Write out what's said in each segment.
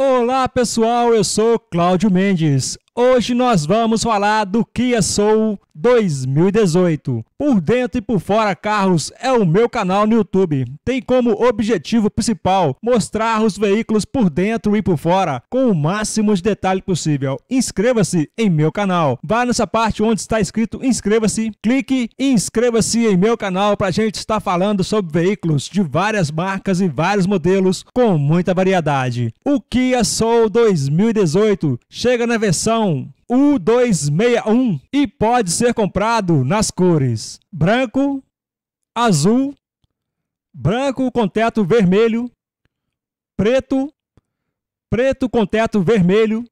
Olá pessoal, eu sou Cláudio Mendes. Hoje nós vamos falar do Kia Soul 2018. Por dentro e por fora carros é o meu canal no YouTube. Tem como objetivo principal mostrar os veículos por dentro e por fora com o máximo de detalhe possível. Inscreva-se em meu canal. Vá nessa parte onde está escrito inscreva-se, clique e inscreva-se em meu canal para a gente estar falando sobre veículos de várias marcas e vários modelos com muita variedade. O Kia Soul 2018 chega na versão versão U261 e pode ser comprado nas cores branco, azul, branco com teto vermelho, preto, preto com teto vermelho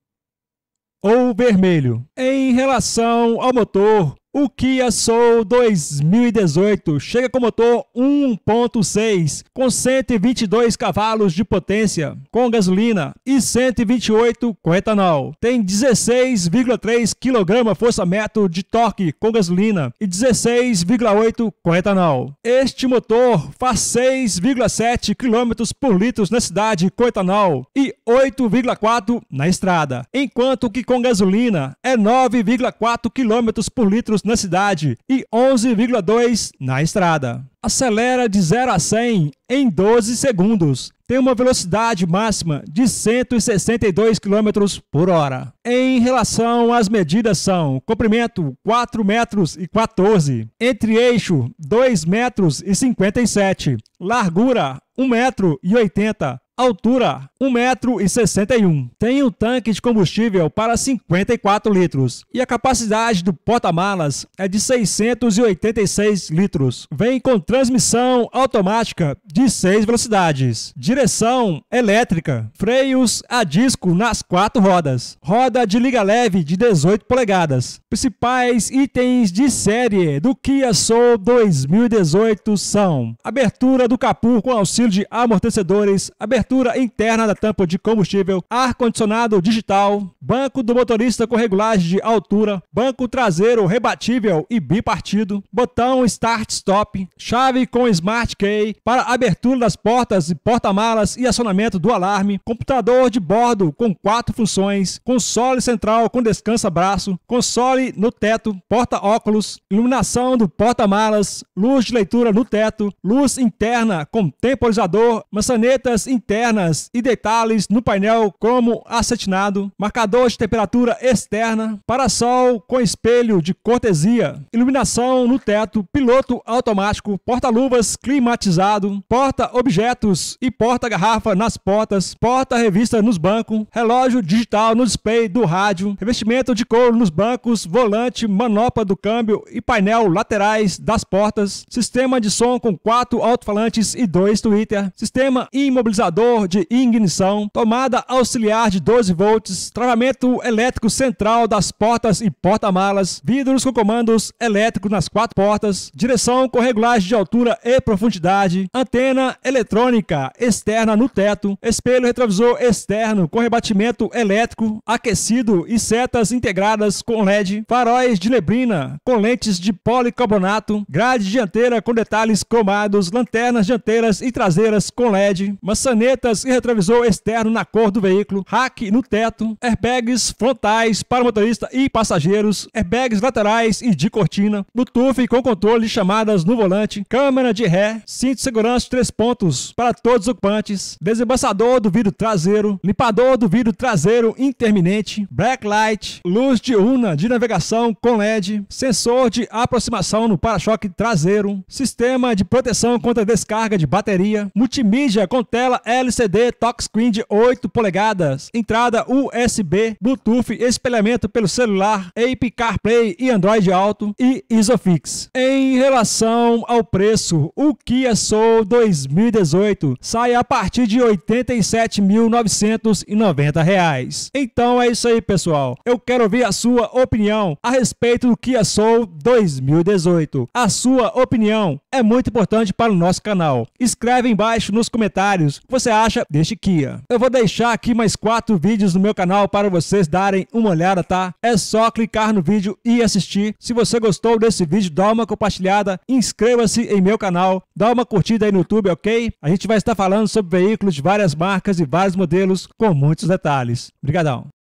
ou vermelho. Em relação ao motor, o Kia Soul 2018 chega com motor 1.6 com 122 cavalos de potência, com gasolina e 128 com etanol. Tem 16,3 kgfm de torque com gasolina e 16,8 com etanol. Este motor faz 6,7 km por litro na cidade com etanol e 8,4 na estrada, enquanto que com gasolina é 9,4 km por litro na cidade e 11,2 na estrada. Acelera de 0 a 100 em 12 segundos. Tem uma velocidade máxima de 162 km por hora. Em relação às medidas são comprimento 4 metros e 14, entre eixo 2 metros e 57, largura 1 metro e 80, Altura 1,61m. Tem um tanque de combustível para 54 litros e a capacidade do porta-malas é de 686 litros. Vem com transmissão automática de 6 velocidades, direção elétrica, freios a disco nas quatro rodas, roda de liga leve de 18 polegadas. Principais itens de série do Kia Soul 2018 são abertura do capô com auxílio de amortecedores, abertura Abertura interna da tampa de combustível, ar-condicionado digital, banco do motorista com regulagem de altura, banco traseiro rebatível e bipartido, botão start-stop, chave com smart key para abertura das portas e porta-malas e acionamento do alarme, computador de bordo com quatro funções, console central com descansa-braço, console no teto, porta-óculos, iluminação do porta-malas, luz de leitura no teto, luz interna com temporizador, maçanetas internas internas e detalhes no painel como acetinado, marcador de temperatura externa, parasol com espelho de cortesia, iluminação no teto, piloto automático, porta-luvas climatizado, porta-objetos e porta-garrafa nas portas, porta-revista nos bancos, relógio digital no display do rádio, revestimento de couro nos bancos, volante, manopla do câmbio e painel laterais das portas, sistema de som com quatro alto-falantes e dois Twitter, sistema imobilizador motor de ignição, tomada auxiliar de 12 volts, travamento elétrico central das portas e porta-malas, vidros com comandos elétricos nas quatro portas, direção com regulagem de altura e profundidade, antena eletrônica externa no teto, espelho retrovisor externo com rebatimento elétrico aquecido e setas integradas com LED, faróis de neblina com lentes de policarbonato, grade dianteira com detalhes cromados, lanternas dianteiras e traseiras com LED, maçaneta e retrovisor externo na cor do veículo, rack no teto, airbags frontais para motorista e passageiros, airbags laterais e de cortina, Bluetooth com controle de chamadas no volante, câmera de ré, cinto de segurança de três pontos para todos os ocupantes, desembaçador do vidro traseiro, limpador do vidro traseiro interminente, backlight, luz diurna de navegação com LED, sensor de aproximação no para-choque traseiro, sistema de proteção contra descarga de bateria, multimídia com tela L LCD touchscreen de 8 polegadas, entrada USB, Bluetooth, espelhamento pelo celular, Ape CarPlay e Android Auto e Isofix. Em relação ao preço, o Kia Soul 2018 sai a partir de R$ 87.990. Então é isso aí, pessoal. Eu quero ouvir a sua opinião a respeito do Kia Soul 2018. A sua opinião é muito importante para o nosso canal. Escreve embaixo nos comentários. Você você acha deste Kia. Eu vou deixar aqui mais quatro vídeos no meu canal para vocês darem uma olhada, tá? É só clicar no vídeo e assistir. Se você gostou desse vídeo, dá uma compartilhada, inscreva-se em meu canal, dá uma curtida aí no YouTube, ok? A gente vai estar falando sobre veículos de várias marcas e vários modelos com muitos detalhes. Obrigadão!